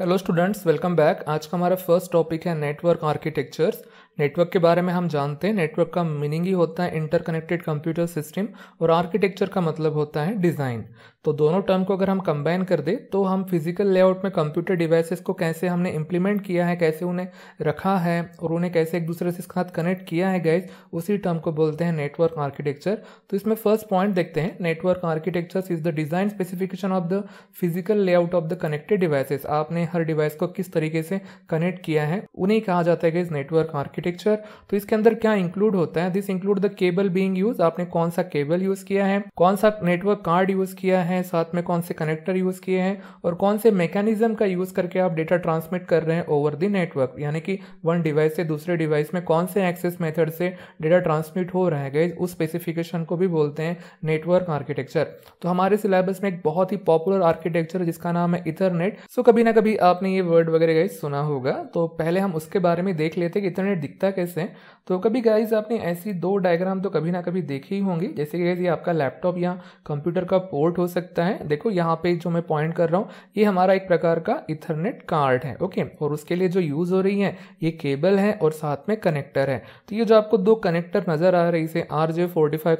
Hello students welcome back आज का हमारा फर्स्ट टॉपिक है नेटवर्क आर्किटेक्चर्स नेटवर्क के बारे में हम जानते हैं नेटवर्क का मीनिंग ही होता है इंटरकनेक्टेड कंप्यूटर सिस्टम और आर्किटेक्चर का मतलब होता है डिज़ाइन तो दोनों टर्म को अगर हम कंबाइन कर दें तो हम फिजिकल लेआउट में कंप्यूटर डिवाइसेस को कैसे हमने इम्प्लीमेंट किया है कैसे उन्हें रखा है और उन्हें कैसे एक दूसरे से साथ कनेक्ट किया है गैस उसी टर्म को बोलते हैं नेटवर्क आर्किटेक्चर तो इसमें फर्स्ट पॉइंट देखते हैं network architecture is the design specification of the physical layout of the connected devices आपने हर डिवाइस को किस तरीके से कनेक्ट किया है उन्हें कहा जाता है गैस नेटवर्क आर्किटेक्चर पिक्चर तो इसके अंदर क्या इंक्लूड होता है this include the cable being use आपने कौन सा केबल यूज किया है कौन सा नेटवर्क कार्ड यूज किया है साथ में कौन से कनेक्टर यूज किए हैं और कौन से मैकेनिज्म का यूज करके आप डेटा ट्रांसमिट कर रहे हैं ओवर दी नेटवर्क यानी कि वन डिवाइस से दूसरे डिवाइस में कौन से एक्सेस मेथड से डेटा ट्रांसमिट हो रहे हैं उस स्पेसिफिकेशन को भी बोलते हैं नेटवर्क आर्किटेक्चर तो हमारे सिलेबस में एक बहुत ही पॉपुलर आर्किटेक्चर जिसका नाम है इथरनेट सो कभी ना कभी आपने ये वर्ड वगैरह सुना होगा तो पहले हम उसके बारे में देख लेते हैं कि इथरनेट दिखता कैसे है तो कभी गाइज आपने ऐसी दो डायग्राम तो कभी ना कभी देखे ही होंगे जैसे गाइज ये आपका लैपटॉप या कंप्यूटर का पोर्ट हो सकता है देखो यहाँ पे जो मैं पॉइंट कर रहा हूँ ये हमारा एक प्रकार का इथरनेट कार्ड है ओके और उसके लिए जो यूज़ हो रही है ये केबल है और साथ में कनेक्टर है तो ये जो आपको दो कनेक्टर नज़र आ रहे इसे आर जे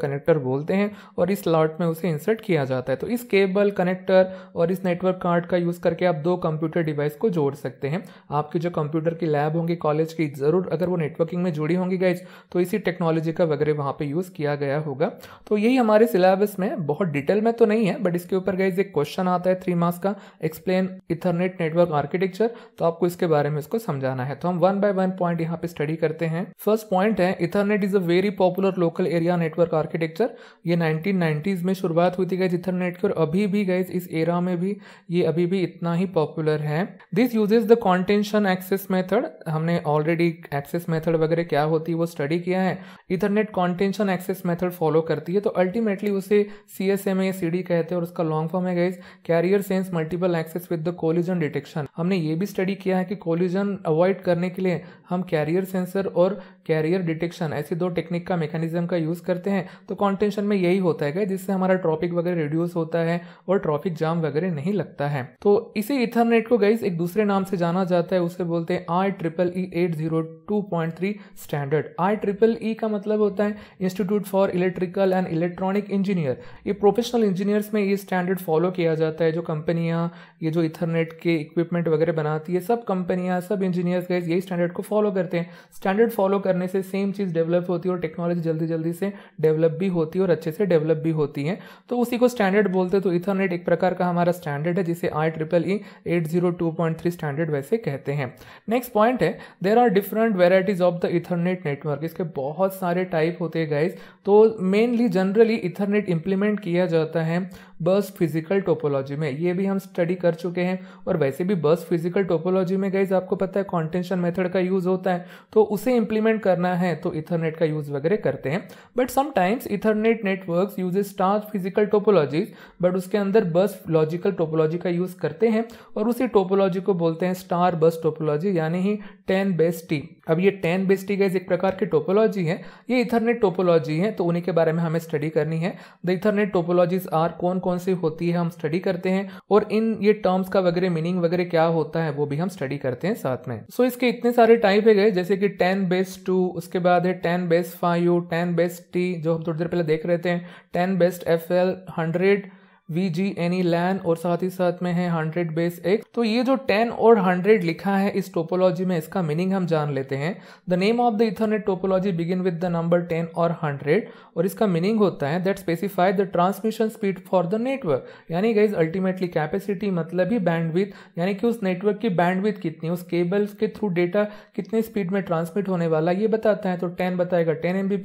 कनेक्टर बोलते हैं और इस लॉट में उसे इंसर्ट किया जाता है तो इस केबल कनेक्टर और इस नेटवर्क कार्ड का यूज़ करके आप दो कंप्यूटर डिवाइस को जोड़ सकते हैं आपके जो कंप्यूटर की लैब होंगे कॉलेज की ज़रूर अगर वो नेटवर्किंग में जुड़ी होंगी गाइज तो इसी टेक्नोलॉजी का वगैरह वहाँ पर यूज़ किया गया होगा तो यही हमारे सिलेबस में बहुत डिटेल में तो नहीं है बट इसके ऊपर गाइज एक क्वेश्चन आता है थ्री मार्क्स का एक्सप्लेन इथरनेट नेटवर्क आर्किटेक्चर तो आपको इसके बारे में इसको समझाना है तो हम वन बाय वन पॉइंट यहाँ पे स्टडी करते हैं फर्स्ट पॉइंट है Ethernet is a very popular local area network architecture ये नाइनटीन में शुरुआत हुई थी गाइज इथरनेट की और अभी भी गाइज इस एरा में भी ये अभी भी इतना ही पॉपुलर है this uses the contention access method हमने ऑलरेडी एक्सेस मेथड वगैरह क्या होती है वो स्टडी किया है Ethernet contention access method follow करती है तो अल्टीमेटली उसे सी एस एम या सी डी कहते हैं और उसका लॉन्ग फॉर्म है guys carrier sense multiple access with the collision detection हमने ये भी स्टडी किया है कि कोलिजन अवॉइड करने के लिए हम कैरियर सेंसर और कैरियर डिटेक्शन ऐसी दो टेक्निक का मेकेनिज्म का यूज़ करते हैं तो कॉन्टेंशन में यही होता है गाइज जिससे हमारा ट्रॉपिक वगैरह रिड्यूस होता है और ट्रॉफिक जाम वगैरह नहीं लगता है तो इसी इथरनेट को गाइज एक दूसरे नाम से जाना जाता है उसे बोलते हैं I triple E eight zero two point three standard I triple E का मतलब होता है institute for electrical and electronic engineer ये प्रोफेशनल इंजीनियर्स में ये स्टैंडर्ड फॉलो किया जाता है जो कंपनियाँ ये जो इथरनेट के इक्विपमेंट वगैरह बनाती है सब कंपनियाँ सब इंजीनियर्स गए यही स्टैंडर्ड को फॉलो करते हैं स्टैंडर्ड फॉलो करने से सेम चीज़ डेवलप होती है और टेक्नोलॉजी जल्दी जल्दी से डेवलप भी होती है और अच्छे से डेवलप भी होती है तो उसी को स्टैंडर्ड बोलते हैं तो इथरनेट एक प्रकार का हमारा स्टैंडर्ड है जिसे I triple E eight zero two point three standard वैसे कहते हैं नेक्स्ट पॉइंट है there are different variety that of the Ethernet network इसके बहुत सारे टाइप होते हैं गाइज तो मेनली जनरली इथरनेट इम्प्लीमेंट किया जाता है बस फिजिकल टोपोलॉजी में ये भी हम स्टडी कर चुके हैं और वैसे भी बस फिजिकल टोपोलॉजी में गाइज आपको पता है कॉन्टेंशन मेथड का यूज़ होता है तो उसे इम्प्लीमेंट करना है तो इथरनेट का यूज़ वगैरह करते हैं but sometimes Ethernet network use star physical topologies but उसके अंदर बस लॉजिकल टोपोलॉजी का यूज़ करते हैं और उसी टोपोलॉजी को बोलते हैं स्टार बस टोपोलॉजी यानी ही टेन बेस टी अब ये टेन बेस टी गाइज एक प्रकार की टोपोलॉजी है ये इथरनेट टोपोलॉजी है तो उन्हीं के बारे में हमें स्टडी करनी है द इथरनेट टोपोलॉजीज आर कौन कौन सी होती है हम स्टडी करते हैं और इन ये टर्म्स का वगैरह मीनिंग वगैरह क्या होता है वो भी हम स्टडी करते हैं साथ में सो so, इसके इतने सारे टाइप है गए जैसे कि टेन बेस टू उसके बाद है ten base five ten base T जो हम थोड़ी देर पहले देख रहे थे ten best F L hundred V G any LAN और साथ ही साथ में है हंड्रेड बेस एक्स तो ये जो टेन और हंड्रेड लिखा है इस टोपोलॉजी में इसका मीनिंग हम जान लेते हैं the name of the Ethernet topology begin with the number ten और हंड्रेड और इसका मीनिंग होता है that specify the transmission speed for the network यानी गई अल्टीमेटली कैपेसिटी मतलब ही बैंडविथ यानी कि उस नेटवर्क की बैंडविथ कितनी उस केबल्स के थ्रू डेटा कितने स्पीड में ट्रांसमिट होने वाला ये बताता है तो टेन बताएगा टेन एम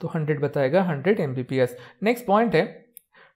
तो हंड्रेड बताएगा हंड्रेड एम नेक्स्ट पॉइंट है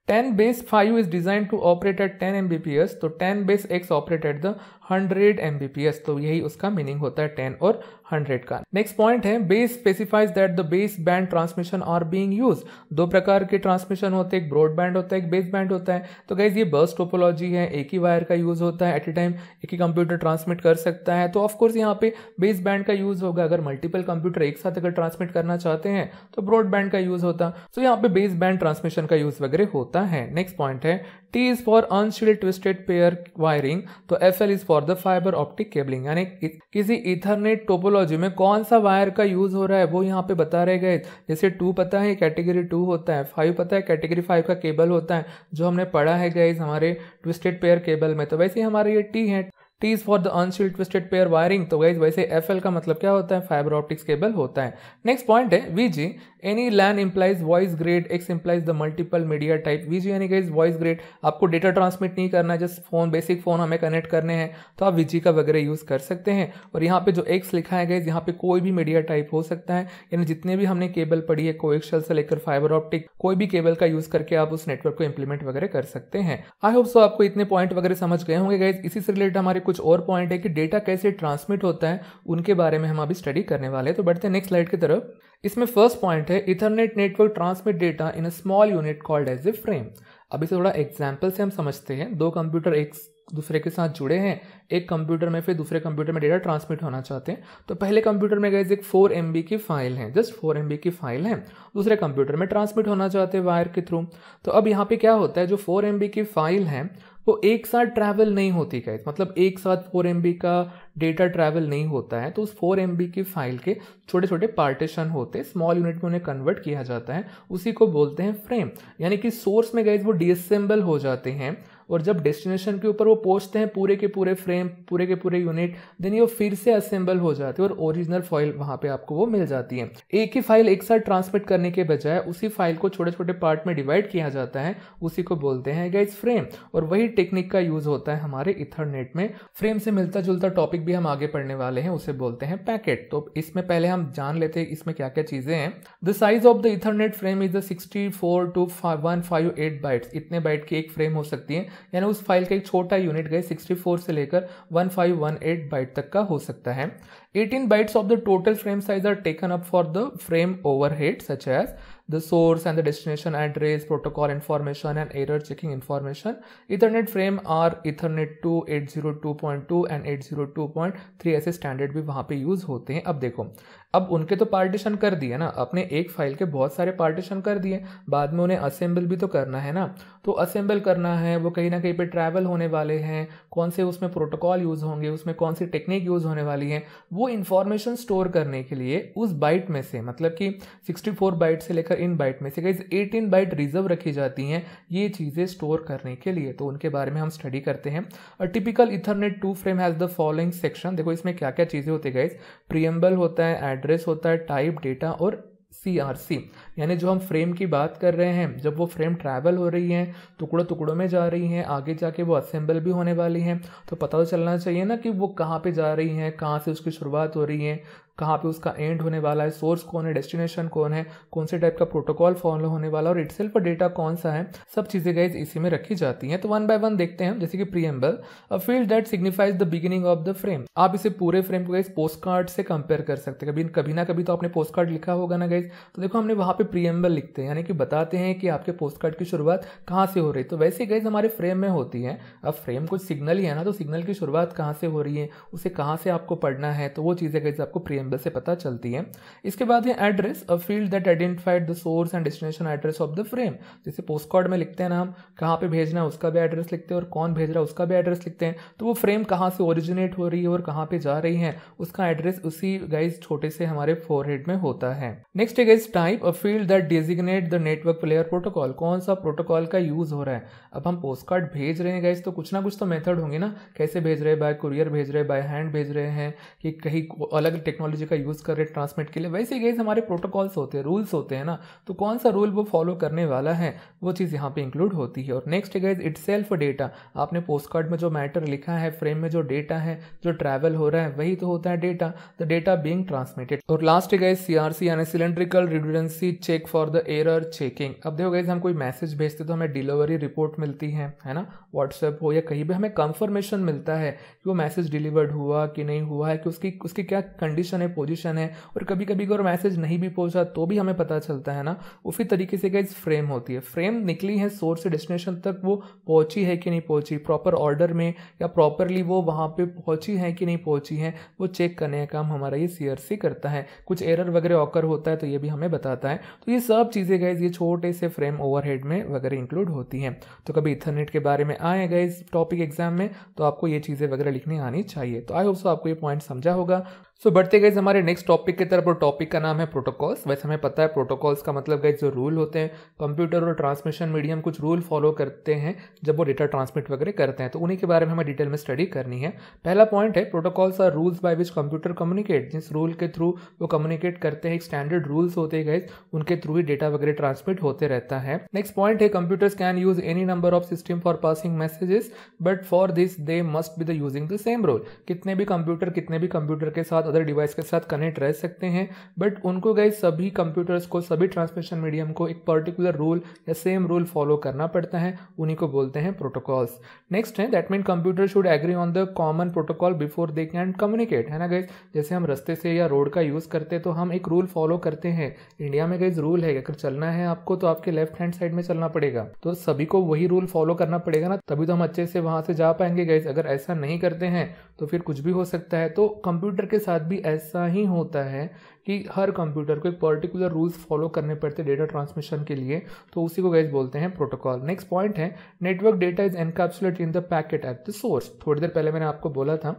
ten base five is design to operate at ten M B P S तो ten base X operate at the hundred M B P S तो यही उसका meaning होता है ten और hundred का next point है base specifies that the base band transmission are being use दो प्रकार के ट्रांसमिशन होते हैं एक ब्रॉडबैंड होता है एक बेस बैंड होता है तो गाइज ये बस टोपोलॉजी है एक ही वायर का यूज होता है एट ए टाइम एक ही कंप्यूटर ट्रांसमिट कर सकता है तो ऑफकोर्स यहाँ पे बेस बैंड का यूज होगा अगर मल्टीपल कंप्यूटर एक साथ अगर ट्रांसमिट करना चाहते हैं तो ब्रॉडबैंड का यूज होता है तो यहाँ पे बेस बैंड ट्रांसमिशन का यूज वगैरह होता है नेक्स्ट पॉइंट है T is for unshielded twisted pair wiring तो F L is for the fibre optic cabling यानी किसी इथरनेट टोपोलॉजी में कौन सा वायर का यूज हो रहा है वो यहाँ पे बता रहे गए जैसे टू पता है कैटेगरी टू होता है फाइव पता है कैटेगरी फाइव का केबल होता है जो हमने पढ़ा है गए हमारे ट्विस्टेड पेयर केबल में तो वैसे हमारे ये टी है T is for the unshield twisted pair wiring तो गाइज वैसे एफ का मतलब क्या होता है फाइबर ऑप्टिक्स केबल होता है नेक्स्ट पॉइंट है V G any LAN implies voice grade X implies the multiple media type V G यानी गाइज वॉइस ग्रेड आपको डेटा ट्रांसमिट नहीं करना है जस्ट फोन बेसिक फोन हमें कनेक्ट करने हैं तो आप वी जी का वगैरह यूज़ कर सकते हैं और यहाँ पे जो एक्स लिखा है गाइज यहाँ पे कोई भी मीडिया टाइप हो सकता है यानी जितने भी हमने केबल पड़ी है कोएक्शल से लेकर फाइबर ऑप्टिक कोई भी केबल का यूज़ करके आप उस नेटवर्क को इम्प्लीमेंट वगैरह कर सकते हैं आई होप सो आपको इतने पॉइंट वगैरह समझ गए होंगे गाइज इसी से रिलेटेड हमारे कुछ कुछ और पॉइंट है कि डेटा कैसे ट्रांसमिट होता है उनके बारे में हम अभी स्टडी करने वाले हैं तो बढ़ते हैं नेक्स्ट स्लाइड की तरफ इसमें फर्स्ट पॉइंट है Ethernet network transmit data in a small unit called as a frame अभी से थोड़ा एग्जाम्पल से हम समझते हैं दो कंप्यूटर एक दूसरे के साथ जुड़े हैं एक कंप्यूटर में फिर दूसरे कंप्यूटर में डेटा ट्रांसमिट होना चाहते हैं तो पहले कंप्यूटर में गए एक फोर एम की फाइल है जस्ट फोर एम की फाइल है दूसरे कंप्यूटर में ट्रांसमिट होना चाहते हैं वायर के थ्रू तो अब यहाँ पे क्या होता है जो फोर एम की फाइल है वो तो एक साथ ट्रैवल नहीं होती गाइज मतलब एक साथ फोर एम का डेटा ट्रैवल नहीं होता है तो उस फोर एम की फाइल के छोटे छोटे पार्टीशन होते स्मॉल यूनिट में उन्हें कन्वर्ट किया जाता है उसी को बोलते हैं फ्रेम यानी कि सोर्स में गाइज वो डिसम्बल हो जाते हैं और जब डेस्टिनेशन के ऊपर वो पहुंचते हैं पूरे के पूरे फ्रेम पूरे के पूरे यूनिट देन ये फिर से असेंबल हो जाती है और ओरिजिनल फाइल वहाँ पे आपको वो मिल जाती है एक ही फाइल एक साथ ट्रांसमिट करने के बजाय उसी फाइल को छोटे छोटे पार्ट में डिवाइड किया जाता है उसी को बोलते हैं गाइज फ्रेम और वही टेक्निक का यूज होता है हमारे इथरनेट में फ्रेम से मिलता जुलता टॉपिक भी हम आगे पढ़ने वाले हैं उसे बोलते हैं पैकेट तो इसमें पहले हम जान लेते हैं इसमें क्या क्या चीजें हैं the size of the Ethernet frame is the sixty four to one five eight byte इतने बाइट की एक फ्रेम हो सकती है यानी उस फाइल का एक छोटा यूनिट गए 64 से लेकर 1518 बाइट तक का हो सकता है 18 bytes of the total frame size are taken up for the frame overhead such as the source and the destination address protocol information and error checking information Ethernet frame are Ethernet two eight zero two point and eight three ऐसे standard भी वहाँ पे use होते हैं अब देखो अब उनके तो पार्टीशन कर दिए ना अपने एक फाइल के बहुत सारे पार्टीशन कर दिए बाद में उन्हें असेंबल भी तो करना है ना तो असेंबल करना है वो कहीं ना कहीं पे ट्रैवल होने वाले हैं कौन से उसमें प्रोटोकॉल यूज़ होंगे उसमें कौन सी टेक्निक यूज़ होने वाली है वो इन्फॉर्मेशन स्टोर करने के लिए उस बाइट में से मतलब कि 64 बाइट से लेकर इन बाइट में से गाइज 18 बाइट रिजर्व रखी जाती हैं ये चीज़ें स्टोर करने के लिए तो उनके बारे में हम स्टडी करते हैं और typical Ethernet two frame has the following section देखो इसमें क्या क्या चीज़ें होती है गाइज प्रियम्बल होता है एड एड्रेस होता है टाइप डेटा और सी आर सी यानी जो हम फ्रेम की बात कर रहे हैं जब वो फ्रेम ट्रैवल हो रही है टुकड़ों टुकड़ों में जा रही हैं आगे जाके वो असेंबल भी होने वाली हैं तो पता तो चलना चाहिए ना कि वो कहाँ पे जा रही हैं कहाँ से उसकी शुरुआत हो रही है कहाँ पे उसका एंड होने वाला है सोर्स कौन है डेस्टिनेशन कौन है कौन से टाइप का प्रोटोकॉल फॉलो होने वाला और इट सेल्फ डेटा कौन सा है सब चीज़ें गाइज इसी में रखी जाती हैं तो वन बाय वन देखते हैं जैसे कि preamble a field that signifies the beginning of the frame आप इसे पूरे फ्रेम को गाइज पोस्ट कार्ड से कंपेयर कर सकते हैं कभी कभी ना कभी तो आपने पोस्ट कार्ड लिखा होगा ना गाइज तो देखो हमने वहाँ पर प्रियम्बल लिखते हैं यानी कि बताते हैं कि आपके पोस्ट कार्ड की शुरुआत कहाँ से हो रही है तो वैसे गाइज हमारे फ्रेम में होती है अब फ्रेम कुछ सिग्नल ही है ना तो सिग्नल की शुरुआत कहाँ से हो रही है उसे कहाँ से आपको पढ़ना है तो वो चीज़ें गाइज आपको प्रियम टेबल से पता चलती है इसके बाद है address a field that identified the source and destination address of the frame जैसे पोस्ट कार्ड में लिखते हैं ना हम कहाँ पे भेजना है उसका भी एड्रेस लिखते हैं और कौन भेज रहा है उसका भी एड्रेस लिखते हैं तो वो फ्रेम कहाँ से ओरिजिनेट हो रही है और कहाँ पे जा रही है उसका एड्रेस उसी गाइज छोटे से हमारे फोर में होता है नेक्स्ट है guys type a field that designate the network player protocol कौन सा प्रोटोकॉल का यूज हो रहा है अब हम पोस्ट कार्ड भेज रहे हैं गाइज तो कुछ ना कुछ तो मेथड होंगे ना कैसे भेज रहे हैं बाय कुरियर भेज रहे हैं बाय हैंड भेज रहे हैं कि कहीं अलग टेक्नोलॉजी टेक्नोलॉजी का यूज़ कर रहे ट्रांसमिट के लिए वैसे गैस हमारे प्रोटोकॉल्स होते हैं रूल्स होते हैं ना तो कौन सा रूल वो फॉलो करने वाला है वो चीज़ यहाँ पे इंक्लूड होती है और next guys itself data आपने पोस्ट कार्ड में जो मैटर लिखा है फ्रेम में जो डेटा है जो ट्रैवल हो रहा है वही तो होता है data the data being transmitted और last guys C R C यानी cylindrical redundancy check for the air checking अब देखो गैस हम कोई मैसेज भेजते तो हमें डिलीवरी रिपोर्ट मिलती है है ना व्हाट्सएप हो या कहीं भी हमें कंफर्मेशन मिलता है कि वो मैसेज डिलीवर्ड हुआ कि नहीं हुआ है कि उसकी उसकी क्या कंडीशन है पोजिशन है और कभी कभी अगर मैसेज नहीं भी पहुंचा तो भी हमें पता चलता है ना उसी तरीके से गाइज फ्रेम होती है फ्रेम निकली है सोर्स से डेस्टिनेशन तक वो पहुंची है कि नहीं पहुंची प्रॉपर ऑर्डर में या प्रॉपरली वो वहाँ पे पहुंची है कि नहीं पहुंची है वो चेक करने का काम हमारा ये सी करता है कुछ एरर वगैरह ऑकर होता है तो ये भी हमें बताता है तो ये सब चीज़ें गाइज ये छोटे से फ्रेम ओवरहेड में वगैरह इंक्लूड होती हैं तो कभी इथरनेट के बारे में आए गए इस टॉपिक एग्जाम में तो आपको ये चीज़ें वगैरह लिखनी आनी चाहिए तो आई होप सो आपको ये पॉइंट समझा होगा सो so, बढ़ते गए हमारे नेक्स्ट टॉपिक की तरफ और टॉपिक का नाम है प्रोटोकॉल्स वैसे हमें पता है प्रोटोकॉल्स का मतलब गए जो रूल होते हैं कंप्यूटर और ट्रांसमिशन मीडियम कुछ रूल फॉलो करते हैं जब वो डेटा ट्रांसमिट वगैरह करते हैं तो उन्हीं के बारे में हमें डिटेल में स्टडी करनी है पहला पॉइंट है protocols are rules by which computer communicate जिस रूल के थ्रू वो कम्युनिकेट करते हैं एक स्टैंडर्ड रूल्स होते गए उनके थ्रू ही डेटा वगैरह ट्रांसमिट होते रहता है नेक्स्ट पॉइंट है computers can use any number of system for passing messages but for this they must be the using the same rule कितने भी कंप्यूटर कितने भी कंप्यूटर के साथ अदर डिवाइस के साथ कनेक्ट रह सकते हैं बट उनको गए सभी कंप्यूटर्स को सभी ट्रांसमिशन मीडियम को एक पर्टिकुलर रूल या सेम रूल फॉलो करना पड़ता है उन्हीं को बोलते हैं प्रोटोकॉल्स नेक्स्ट है that mean computer should agree on the common protocol before they can communicate है ना गाइज जैसे हम रस्ते से या रोड का यूज़ करते हैं तो हम एक रूल फॉलो करते हैं इंडिया में गाइज रूल है अगर चलना है आपको तो आपके लेफ्ट हैंड साइड में चलना पड़ेगा तो सभी को वही रूल फॉलो करना पड़ेगा ना तभी तो हम अच्छे से वहाँ से जा पाएंगे गाइज अगर ऐसा नहीं करते हैं तो फिर कुछ भी हो सकता है तो कंप्यूटर के साथ भी ऐसा ही होता है कि हर कंप्यूटर को एक पर्टिकुलर रूल्स फॉलो करने पड़ते हैं डेटा ट्रांसमिशन के लिए तो उसी को गैस बोलते हैं प्रोटोकॉल नेक्स्ट पॉइंट है network data is encapsulate in the packet at the source थोड़ी देर पहले मैंने आपको बोला था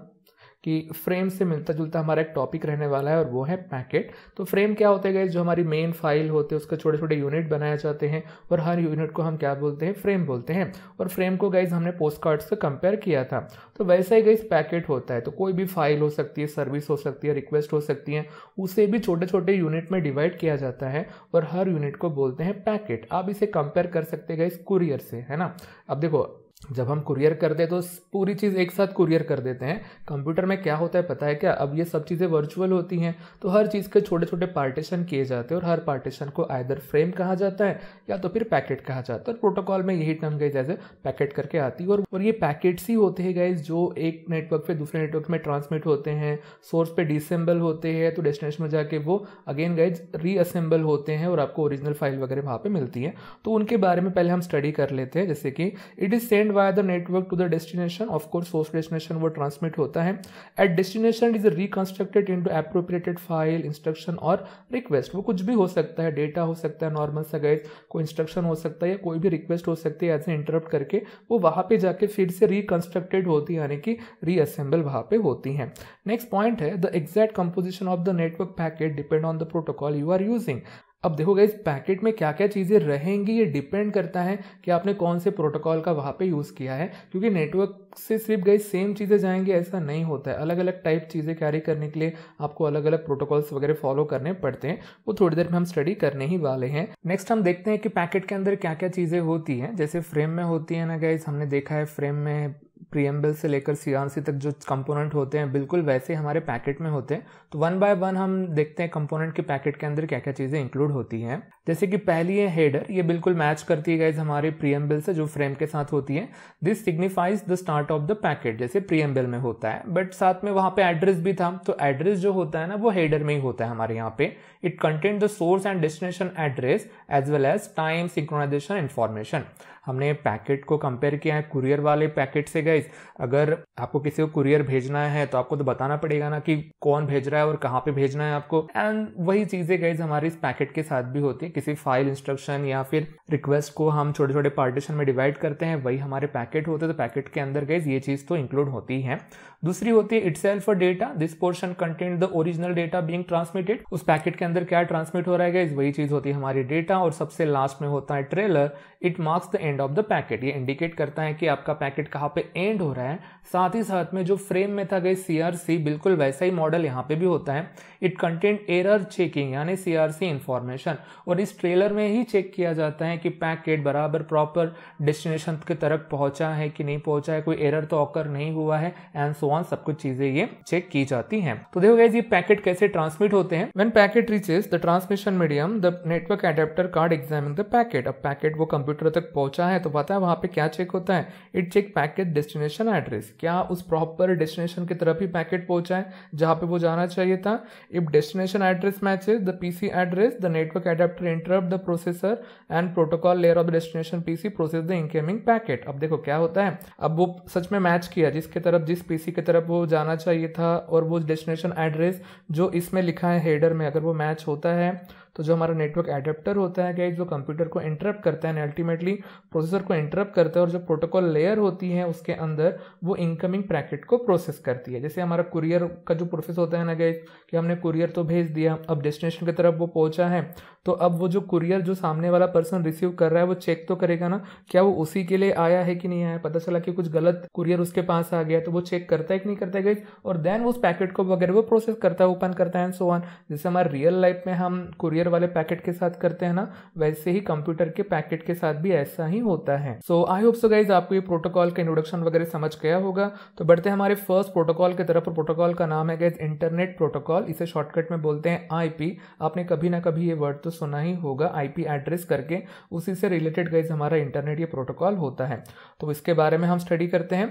कि फ्रेम से मिलता जुलता हमारा एक टॉपिक रहने वाला है और वो है पैकेट तो फ्रेम क्या होते गए जो हमारी मेन फाइल होते हैं उसके छोटे छोटे यूनिट बनाए जाते हैं और हर यूनिट को हम क्या बोलते हैं फ्रेम बोलते हैं और फ्रेम को गाइज हमने पोस्ट कार्ड से कंपेयर किया था तो वैसा ही गाइज पैकेट होता है तो कोई भी फाइल हो सकती है सर्विस हो सकती है रिक्वेस्ट हो सकती है उसे भी छोटे छोटे यूनिट में डिवाइड किया जाता है और हर यूनिट को बोलते हैं पैकेट आप इसे कंपेयर कर सकते गए कुरियर से है ना अब देखो जब हम कुरियर कर दे तो पूरी चीज़ एक साथ कुरियर कर देते हैं कंप्यूटर में क्या होता है पता है क्या अब ये सब चीज़ें वर्चुअल होती हैं तो हर चीज़ के छोटे छोटे पार्टीशन किए जाते हैं और हर पार्टीशन को आइदर फ्रेम कहा जाता है या तो फिर पैकेट कहा जाता है प्रोटोकॉल तो में यही टर्म गई जैसे पैकेट करके आती है और, और ये पैकेट्स ही होते हैं गाइज जो एक नेटवर्क पर दूसरे नेटवर्क में ट्रांसमिट होते हैं सोर्स पर डिसम्बल होते हैं तो डेस्टिनेशन में जाके वो अगेन गाइज रीअसेंबल होते हैं और आपको ओरिजिनल फाइल वगैरह वहाँ पर मिलती है तो उनके बारे में पहले हम स्टडी कर लेते हैं जैसे कि it is send send via the network to the destination of course source destination वो ट्रांसमिट होता है at destination is reconstructed into appropriated file instruction और रिक्वेस्ट वो कुछ भी हो सकता है डेटा हो सकता है नॉर्मल सा गए कोई इंस्ट्रक्शन हो सकता है या कोई भी रिक्वेस्ट हो सकती है एज ए इंटरप्ट करके वो वहां पे जाके फिर से रिकंस्ट्रक्टेड होती है यानी कि रीअसेंबल वहां पे होती है नेक्स्ट पॉइंट है the exact composition of the network packet depend on the protocol you are using अब देखो इस पैकेट में क्या क्या चीज़ें रहेंगी ये डिपेंड करता है कि आपने कौन से प्रोटोकॉल का वहाँ पे यूज़ किया है क्योंकि नेटवर्क से सिर्फ गई सेम चीज़ें जाएंगी ऐसा नहीं होता है अलग अलग टाइप चीज़ें कैरी करने के लिए आपको अलग अलग प्रोटोकॉल्स वगैरह फॉलो करने पड़ते हैं वो थोड़ी देर में हम स्टडी करने ही वाले हैं नेक्स्ट हम देखते हैं कि पैकेट के अंदर क्या क्या चीज़ें होती हैं जैसे फ्रेम में होती है ना गाइज हमने देखा है फ्रेम में प्रीएम्बल से लेकर सी तक जो कंपोनेंट होते हैं बिल्कुल वैसे हमारे पैकेट में होते हैं तो वन बाय वन हम देखते हैं कंपोनेंट के पैकेट के अंदर क्या क्या चीज़ें इंक्लूड होती हैं जैसे कि पहली है हेडर ये बिल्कुल मैच करती है गाइज हमारे प्रीएम्बल से जो फ्रेम के साथ होती है this signifies the start of the packet जैसे प्रीएम्बल में होता है बट साथ में वहाँ पे एड्रेस भी था तो एड्रेस जो होता है ना वो हेडर में ही होता है हमारे यहाँ पे it content the source and destination address as well as time synchronization information हमने पैकेट को कंपेयर किया है कुरियर वाले पैकेट से गए अगर आपको किसी को कुरियर भेजना है तो आपको तो बताना पड़ेगा ना कि कौन भेज रहा है और कहाँ पे भेजना है आपको एंड वही चीज़ें गाइज हमारे इस पैकेट के साथ भी होती है किसी फाइल इंस्ट्रक्शन या फिर रिक्वेस्ट को हम छोटे छोटे पार्टीशन में डिवाइड करते हैं वही हमारे पैकेट होते हैं तो पैकेट के अंदर गाइज ये चीज़ तो इंक्लूड होती है दूसरी होती है itself data this portion content the original data being transmitted उस पैकेट के अंदर क्या ट्रांसमिट हो रहा है वही चीज होती है हमारी डेटा और सबसे लास्ट में होता है trailer it marks the end of the packet ये इंडिकेट करता है कि आपका पैकेट कहाँ पे एंड हो रहा है साथ ही साथ में जो फ्रेम में था गई सीआरसी बिल्कुल वैसा ही मॉडल यहाँ पे भी होता है इट कंटेंट एरर चेकिंग यानी सीआरसी इंफॉर्मेशन और इस ट्रेलर में ही चेक किया जाता है कि पैकेट बराबर प्रॉपर डेस्टिनेशन के तरफ पहुंचा है कि नहीं पहुंचा है कोई एरर तो ऑकर नहीं हुआ है एंड सो ऑन सब कुछ चीजें ये चेक की जाती हैं तो देखो गाइज ये पैकेट कैसे ट्रांसमिट होते हैं when packet reaches the transmission medium the network adapter card examine the packet अब पैकेट वो कंप्यूटर तक पहुंचा है तो पता है वहां पे क्या चेक होता है it check packet destination address क्या उस प्रॉपर डेस्टिनेशन की तरफ ही पैकेट पहुंचा है जहां पे वो जाना चाहिए था if destination address matches the PC address the network adapter interrupt the processor and protocol layer of the destination PC process the incoming packet अब देखो क्या होता है अब वो सच में मैच किया जिसके तरफ जिस पीसी की तरफ वो जाना चाहिए था और वो डेस्टिनेशन एड्रेस जो इसमें लिखा है हेडर में अगर वो मैच होता है तो जो हमारा नेटवर्क एडेप्टर होता है गाइज वो कंप्यूटर को इंटरप्ट करता है अल्टीमेटली प्रोसेसर को इंटरप्ट करता है और जो प्रोटोकॉल लेयर होती है उसके अंदर वो इनकमिंग पैकेट को प्रोसेस करती है जैसे हमारा कुरियर का जो प्रोसेस होता है ना गाइज कि हमने कुरियर तो भेज दिया अब डेस्टिनेशन की तरफ वो पहुंचा है तो अब वो जो कुरियर जो सामने वाला पर्सन रिसीव कर रहा है वो चेक तो करेगा ना क्या वो उसी के लिए आया है कि नहीं आया पता चला कि कुछ गलत कुरियर उसके पास आ गया तो वो चेक करता है कि नहीं करता है और देन उस पैकेट को वगैरह वो प्रोसेस करता है ओपन करता है एंड सो ऑन जैसे हमारे रियल लाइफ में हम कुरियर हार्डवेयर वाले पैकेट के साथ करते हैं ना वैसे ही कंप्यूटर के पैकेट के साथ भी ऐसा ही होता है सो आई होप सो गाइज आपको ये प्रोटोकॉल का इंट्रोडक्शन वगैरह समझ गया होगा तो बढ़ते हैं हमारे फर्स्ट प्रोटोकॉल की तरफ प्रोटोकॉल का नाम है गाइज इंटरनेट प्रोटोकॉल इसे शॉर्टकट में बोलते हैं आईपी आपने कभी ना कभी ये वर्ड तो सुना ही होगा आईपी एड्रेस करके उसी से रिलेटेड गाइज हमारा इंटरनेट ये प्रोटोकॉल होता है तो इसके बारे में हम स्टडी करते हैं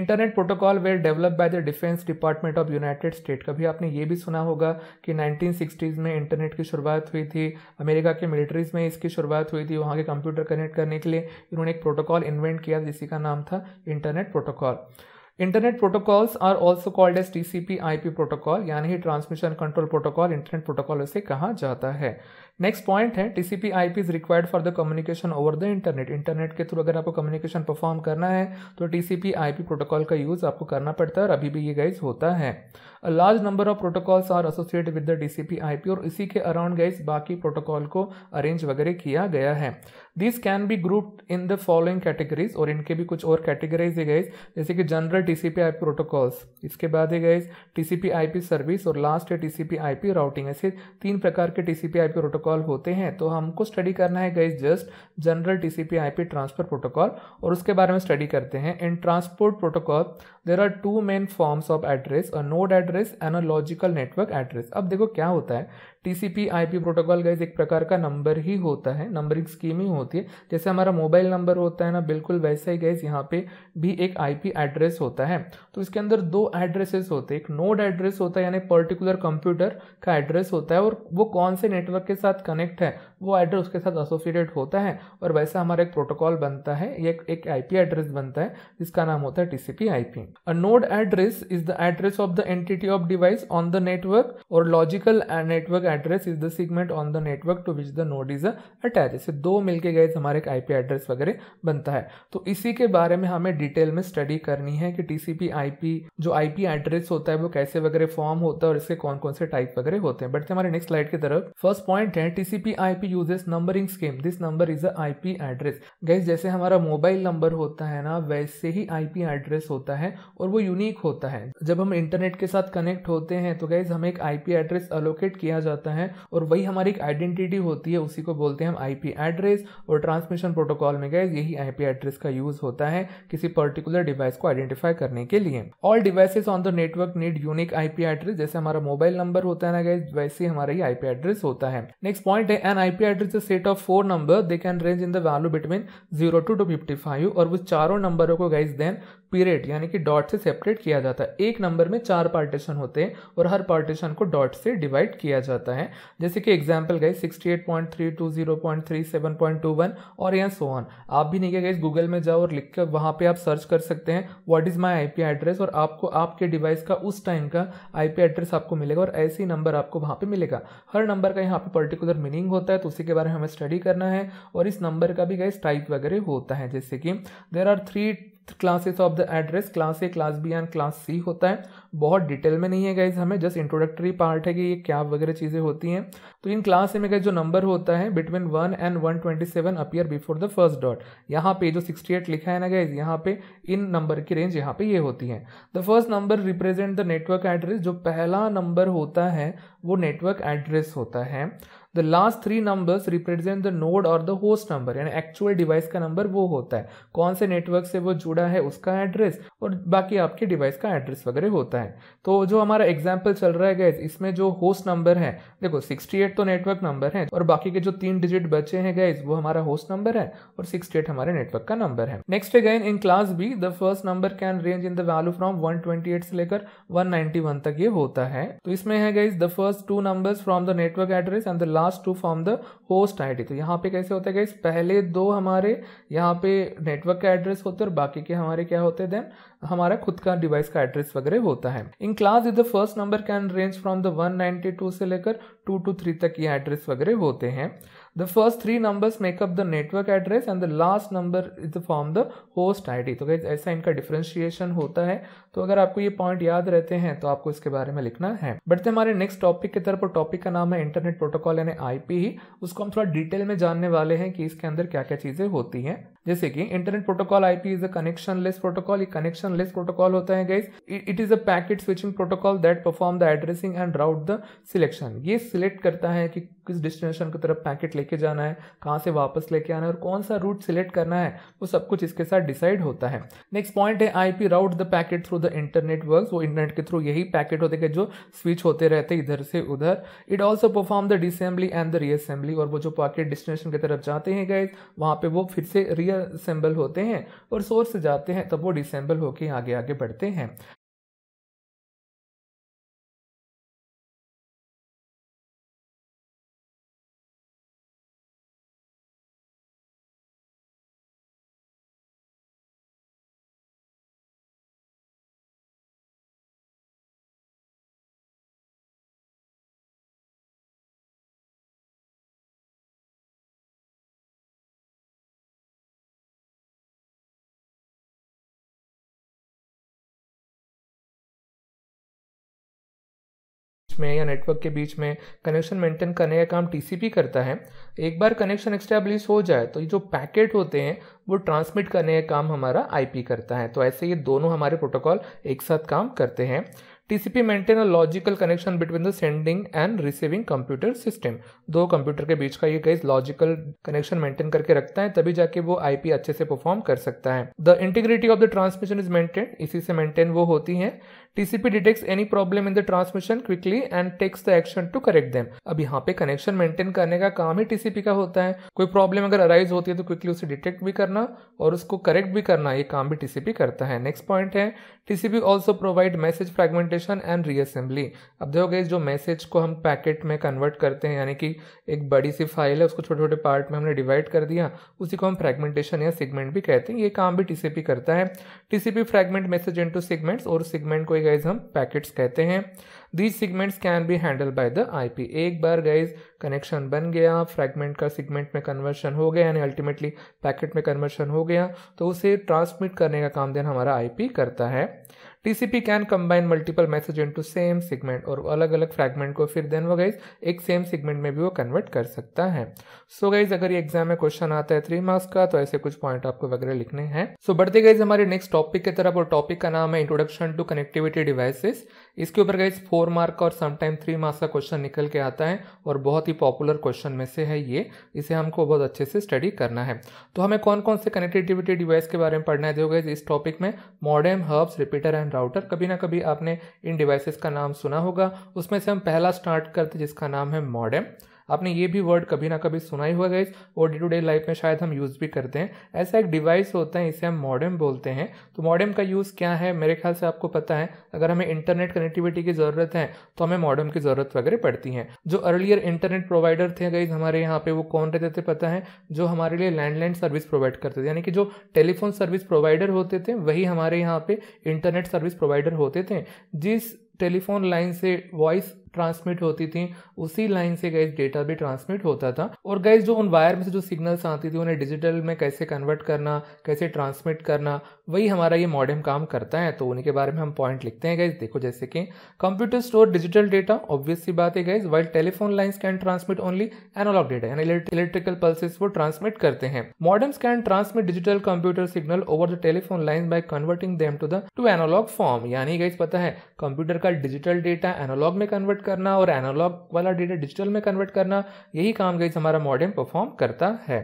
internet protocol were develop by the defence department of United State कभी आपने ये भी सुना होगा कि 1960s में इंटरनेट की शुरुआत हुई थी अमेरिका के मिलिट्रीज में इसकी शुरुआत हुई थी वहाँ के कंप्यूटर कनेक्ट करने के लिए इन्होंने एक प्रोटोकॉल इन्वेंट किया जिसी का नाम था internet protocol internet protocols are also called as T C P I P protocol यानी transmission control protocol internet protocol उसे कहा जाता है नेक्स्ट पॉइंट है TCP IP is required for the communication over the internet internet के through अगर आपको communication perform करना है तो टीसीपी आईपी प्रोटोकॉल का यूज आपको करना पड़ता है और अभी भी ये गाइज होता है a large number of protocols are associate with the TCP IP और इसी के अराउंड गाइज बाकी प्रोटोकॉल को अरेंज वगैरह किया गया है this can be group in the following categories और इनके भी कुछ और कैटेगरीज है गाइज जैसे कि जनरल टीसीपी पी प्रोटोकॉल्स इसके बाद है गाइज टीसीपी आईपी सर्विस और लास्ट है टीसीपी आईपी राउटिंग ऐसे तीन प्रकार के टीसीपी आईपी प्रोटोकॉल प्रोटोकॉल होते हैं तो हमको स्टडी करना है guys just general TCP IP transfer protocol और उसके बारे में स्टडी करते हैं in transport protocol there are two main forms of address a node address and a logical network address अब देखो क्या होता है टीसीपी आईपी प्रोटोकॉल गाइज एक प्रकार का नंबर ही होता है नंबरिंग स्कीम ही होती है जैसे हमारा मोबाइल नंबर होता है ना बिल्कुल वैसा ही गाइज यहाँ पे भी एक आईपी एड्रेस होता है तो इसके अंदर दो एड्रेसेस होते हैं एक नोड एड्रेस होता है यानी पर्टिकुलर कंप्यूटर का एड्रेस होता है और वो कौन से नेटवर्क के साथ कनेक्ट है वो एड्रेस उसके साथ एसोसिएटेड होता है और वैसा हमारा एक प्रोटोकॉल बनता है एक आई पी एड्रेस बनता है जिसका नाम होता है I P A node address is the address of the entity of device on the network or logical and network address is the segment on the network to which the node is attached. इससे दो मिलके गए हमारे एक IP address वगैरह बनता है तो इसी के बारे में हमें detail में study करनी है कि TCP IP जो IP address होता है वो कैसे वगैरह form होता है और इसके कौन कौन से type वगैरह होते हैं बट हमारे next slide की तरफ First point है TCP IP uses numbering scheme. This number is a IP address. Guys जैसे हमारा mobile number होता है ना वैसे ही IP address होता है और वो यूनिक होता है जब हम इंटरनेट के साथ कनेक्ट होते हैं तो गाइज हमें एक आईपी एड्रेस अलोकेट किया जाता है और वही हमारी एक आइडेंटिटी होती है उसी को बोलते हैं हम आईपी एड्रेस और ट्रांसमिशन प्रोटोकॉल में गाइज यही आईपी एड्रेस का यूज होता है किसी पर्टिकुलर डिवाइस को आइडेंटिफाई करने के लिए all devices on the network need unique IP address जैसे हमारा मोबाइल नंबर होता है ना गाइज वैसे ही हमारा ही आईपी एड्रेस होता है नेक्स्ट पॉइंट है an IP address set of four number they can range in the value between zero to two fifty five और वो चारों नंबरों को गाइज देन पीरियड यानी कि डॉट से सेपरेट किया जाता है एक नंबर में चार पार्टीशन होते हैं और हर पार्टीशन को डॉट से डिवाइड किया जाता है जैसे कि एग्जाम्पल गए sixty eight point three two zero point three seven point two one और यहाँ सो ऑन आप भी नहीं क्या गए गूगल में जाओ और लिख कर वहाँ पर आप सर्च कर सकते हैं what is my I address और आपको आपके डिवाइस का उस टाइम का आई एड्रेस आपको मिलेगा और ऐसे ही नंबर आपको वहाँ पर मिलेगा हर नंबर का यहाँ पर पर्टिकुलर मीनिंग होता है तो उसी के बारे में हमें स्टडी करना है और इस नंबर का भी गए टाइप वगैरह होता है जैसे कि there are three classes of the address class A class B and class C होता है बहुत डिटेल में नहीं है गाइज हमें जस्ट इंट्रोडक्टरी पार्ट है कि ये क्या वगैरह चीज़ें होती हैं तो इन क्लास ए में गाइज जो नंबर होता है between one and one twenty seven appear before the first dot यहाँ पे जो सिक्सटी एट लिखा है ना गाइज यहाँ पे इन नंबर की रेंज यहाँ पे ये होती है the first number represent the network address जो पहला नंबर होता है वो नेटवर्क एड्रेस होता है the last three numbers represent the node और द होस्ट नंबर यानी एक्चुअल डिवाइस का नंबर वो होता है कौन से नेटवर्क से वो जुड़ा है उसका एड्रेस और बाकी आपके डिवाइस का एड्रेस वगैरह होता है तो जो हमारा एग्जाम्पल चल रहा है गैस इसमें जो होस्ट नंबर है देखो 68 तो नेटवर्क नंबर है और बाकी के जो तीन डिजिट बचे हैं गैस वो हमारा होस्ट नंबर है और 68 हमारे नेटवर्क का नंबर है next again in class B the first number can range in the value from one से लेकर वन तक ये होता है तो इसमें है guys the first two number from the network address and the last two from the host I तो यहाँ पे कैसे होता है गैस पहले दो हमारे यहाँ पे नेटवर्क का एड्रेस होते और बाकी के हमारे क्या होते देन हमारा खुद का डिवाइस का एड्रेस वगैरह होता है in class is the first number can range from the 192 से लेकर 2 टू 3 तक ये एड्रेस वगैरह होते हैं the first three numbers make up the network address and the last number is form the host ID तो ऐसा इनका डिफ्रेंशिएशन होता है तो अगर आपको ये पॉइंट याद रहते हैं तो आपको इसके बारे में लिखना है बढ़ते हमारे नेक्स्ट टॉपिक की तरफ टॉपिक का नाम है इंटरनेट प्रोटोकॉल यानी आईपी ही उसको हम थोड़ा डिटेल में जानने वाले हैं कि इसके अंदर क्या क्या चीजें होती हैं जैसे कि internet protocol IP is a connectionless protocol connectionless protocol होता है guys it is a packet switching protocol that perform the addressing and route the selection ये सिलेक्ट करता है कि किस डेस्टिनेशन की तरफ पैकेट लेके जाना है कहाँ से वापस लेके आना है और कौन सा रूट सिलेक्ट करना है वो सब कुछ इसके साथ डिसाइड होता है नेक्स्ट पॉइंट है IP route the packet through the internetwork वो इंटरनेट के थ्रू यही पैकेट होते हैं जो स्विच होते रहते इधर से उधर it also perform the disassembly and the reassembly और वो जो पैकेट डिस्टिनेशन की तरफ जाते हैं गए वहाँ पे वो फिर से रीअसेंबल होते हैं और सोर्स से जाते हैं तब वो डिसम्बल होकर आगे आगे बढ़ते हैं में या नेटवर्क के बीच में कनेक्शन मेंटेन करने का काम टीसीपी करता है एक बार कनेक्शन एक्स्टैब्लिश हो जाए तो ये जो पैकेट होते हैं वो ट्रांसमिट करने का काम हमारा आईपी करता है तो ऐसे ये दोनों हमारे प्रोटोकॉल एक साथ काम करते हैं TCP maintain a logical connection between the sending and receiving computer system दो कंप्यूटर के बीच का ये गैस लॉजिकल कनेक्शन मेंटेन करके रखता है तभी जाके वो आईपी अच्छे से परफॉर्म कर सकता है the integrity of the transmission is maintain इसी से मेंटेन वो होती है TCP detects any problem in the transmission quickly and takes the action to correct them. अब यहाँ पे कनेक्शन मेंटेन करने का काम ही TCP का होता है कोई प्रॉब्लम अगर अराइज होती है तो क्विकली उसे डिटेक्ट भी करना और उसको करेक्ट भी करना ये काम भी TCP करता है नेक्स्ट पॉइंट है TCP also provide message fragmentation and reassembly अब देखो गई जो मैसेज को हम पैकेट में कन्वर्ट करते हैं यानी कि एक बड़ी सी फाइल है उसको छोटे छोटे पार्ट में हमने डिवाइड कर दिया उसी को हम फ्रेगमेंटेशन या सिगमेंट भी कहते हैं ये काम भी TCP करता है TCP fragment message into segments और सिगमेंट को गाइज हम पैकेट्स कहते हैं these segments can be handle by the IP एक बार गाइज कनेक्शन बन गया फ्रैगमेंट का सिगमेंट में कन्वर्शन हो गया यानी अल्टीमेटली पैकेट में कन्वर्शन हो गया तो उसे ट्रांसमिट करने का काम देन हमारा आईपी करता है TCP can combine multiple message into same segment और अलग अलग फ्रैगमेंट को फिर देन वो गाइज एक सेम सेगमेंट में भी वो कन्वर्ट कर सकता है सो so गाइज अगर ये एग्जाम में क्वेश्चन आता है थ्री मार्क्स का तो ऐसे कुछ पॉइंट आपको वगैरह लिखने हैं सो so, बढ़ते गाइज हमारे नेक्स्ट टॉपिक की तरफ और टॉपिक का नाम है इंट्रोडक्शन टू कनेक्टिविटी डिवाइसेस इसके ऊपर गाइज फोर फोर मार्क और समटाइम थ्री मार्क्स का क्वेश्चन निकल के आता है और बहुत ही पॉपुलर क्वेश्चन में से है ये इसे हमको बहुत अच्छे से स्टडी करना है तो हमें कौन कौन से कनेक्टिविटी डिवाइस के बारे में पढ़ना है दोगे इस टॉपिक में modem hubs repeater and router कभी ना कभी आपने इन डिवाइसेस का नाम सुना होगा उसमें से हम पहला स्टार्ट करते जिसका नाम है मॉडर्म आपने ये भी वर्ड कभी ना कभी सुना ही होगा इस और डे टू डे लाइफ में शायद हम यूज़ भी करते हैं ऐसा एक डिवाइस होता है इसे हम मॉडेम बोलते हैं तो मॉडेम का यूज़ क्या है मेरे ख्याल से आपको पता है अगर हमें इंटरनेट कनेक्टिविटी की ज़रूरत है तो हमें मॉडेम की ज़रूरत वगैरह पड़ती है जो अर्लियर इंटरनेट प्रोवाइडर थे गई हमारे यहाँ पे वो कौन रहते थे पता है जो हमारे लिए लैंडलाइन सर्विस प्रोवाइड करते थे यानी कि जो टेलीफोन सर्विस प्रोवाइडर होते थे वही हमारे यहाँ पे इंटरनेट सर्विस प्रोवाइडर होते थे जिस टेलीफोन लाइन से वॉइस ट्रांसमिट होती थी उसी लाइन से गैस डेटा भी ट्रांसमिट होता था और गैस जो उन वायर में से जो सिग्नल्स आती थी उन्हें डिजिटल में कैसे कन्वर्ट करना कैसे ट्रांसमिट करना वही हमारा ये मॉडर्न काम करता है तो उन्हीं के बारे में हम पॉइंट लिखते हैं गैस देखो जैसे कि कंप्यूटर स्टोर डिजिटल डेटा सी बात है guys while telephone lines can transmit only analog data यानी इलेक्ट्रिकल पल्सेस वो ट्रांसमिट करते हैं modems can transmit digital computer signal over the telephone line by converting them to the to analog form यानी guys पता है computer का digital data analog में convert करना और एनालॉग वाला डेटा डिजिटल में कन्वर्ट करना यही काम गई हमारा मॉडर्न परफॉर्म करता है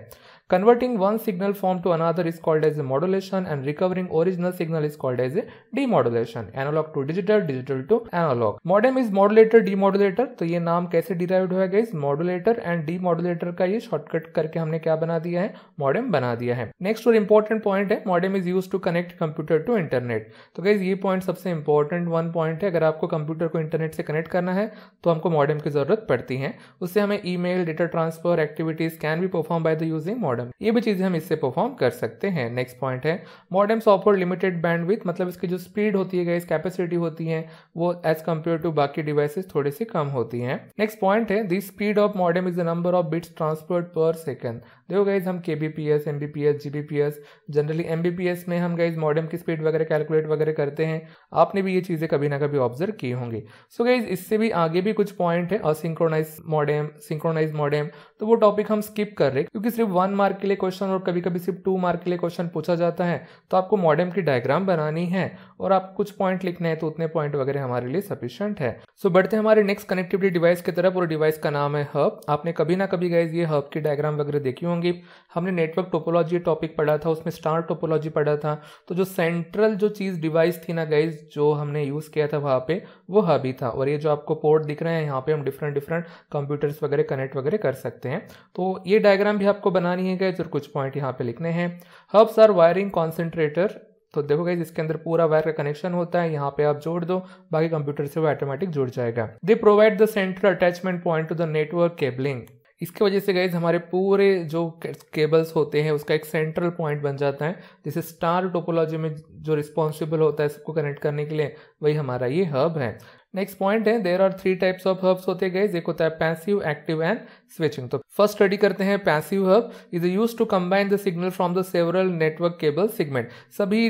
Converting one signal form to another is called as a modulation and recovering original signal is called as a demodulation. Analog to digital, digital to analog. Modem is modulator, demodulator. तो ये नाम कैसे derived हुआ guys Modulator and demodulator का ये shortcut करके हमने क्या बना दिया है Modem बना दिया है Next और important point है Modem is used to connect computer to internet. तो गाइज ये point सबसे important one point है अगर आपको computer को internet से connect करना है तो हमको modem की जरूरत पड़ती है उससे हमें email, data transfer, activities can be performed by the using modem. Modem ये भी चीज़ें हम इससे परफॉर्म कर सकते हैं नेक्स्ट पॉइंट है मॉडम्स ऑफर लिमिटेड बैंडविथ मतलब इसकी जो स्पीड होती है गैस कैपेसिटी होती है वो एज कम्पेयर टू बाकी डिवाइसेस थोड़ी सी कम होती हैं नेक्स्ट पॉइंट है the speed of modem is the number of bits transferred per second देखो गाइज हम K B P S M B P S G B P S generally M B P S में हम guys modem की speed वगैरह calculate वगैरह करते हैं आपने भी ये चीज़ें कभी ना कभी ऑब्जर्व की होंगी सो गाइज इससे भी आगे भी कुछ पॉइंट है असिंक्रोनाइज मॉडेम सिंक्रोनाइज मॉडर्म तो वो टॉपिक हम स्किप कर रहे हैं क्योंकि सिर्फ वन मार्क के लिए क्वेश्चन और कभी कभी सिर्फ टू मार्क के लिए क्वेश्चन पूछा जाता है तो आपको मॉडम की डायग्राम बनानी है और आप कुछ पॉइंट लिखना है तो उतने पॉइंट वगैरह हमारे लिए सफिशियंट है सो so, बढ़ते हमारे नेक्स्ट कनेक्टिविटी डिवाइस की तरफ और डिवाइस का नाम है हब आपने कभी ना कभी गाइज ये हब की डायग्राम वगैरह देखी होंगी होंगे हमने नेटवर्क टोपोलॉजी टॉपिक पढ़ा था उसमें स्टार टोपोलॉजी पढ़ा था तो जो सेंट्रल जो चीज़ डिवाइस थी ना गाइज जो हमने यूज़ किया था वहाँ पे वो हब ही था और ये जो आपको पोर्ट दिख रहे हैं यहाँ पे हम डिफरेंट डिफरेंट कंप्यूटर्स वगैरह कनेक्ट वगैरह कर सकते हैं तो ये डायग्राम भी आपको बनानी है गाइज और कुछ पॉइंट यहाँ पे लिखने हैं हब्स आर वायरिंग कॉन्सेंट्रेटर तो देखो गाइज इसके अंदर पूरा वायर का कनेक्शन होता है यहाँ पे आप जोड़ दो बाकी कंप्यूटर से वो ऑटोमेटिक जुड़ जाएगा they provide the central attachment point to the network cabling इसके वजह से गाइज हमारे पूरे जो केबल्स होते हैं उसका एक सेंट्रल पॉइंट बन जाता है जिसे स्टार टोपोलॉजी में जो रिस्पॉन्सिबल होता है सबको कनेक्ट करने के लिए वही हमारा ये हब है नेक्स्ट पॉइंट है there are three types of hubs होते गए एक होता है पैसिव एक्टिव एंड switching तो first study करते हैं passive hub is used to combine the signal from the several network cable segment सभी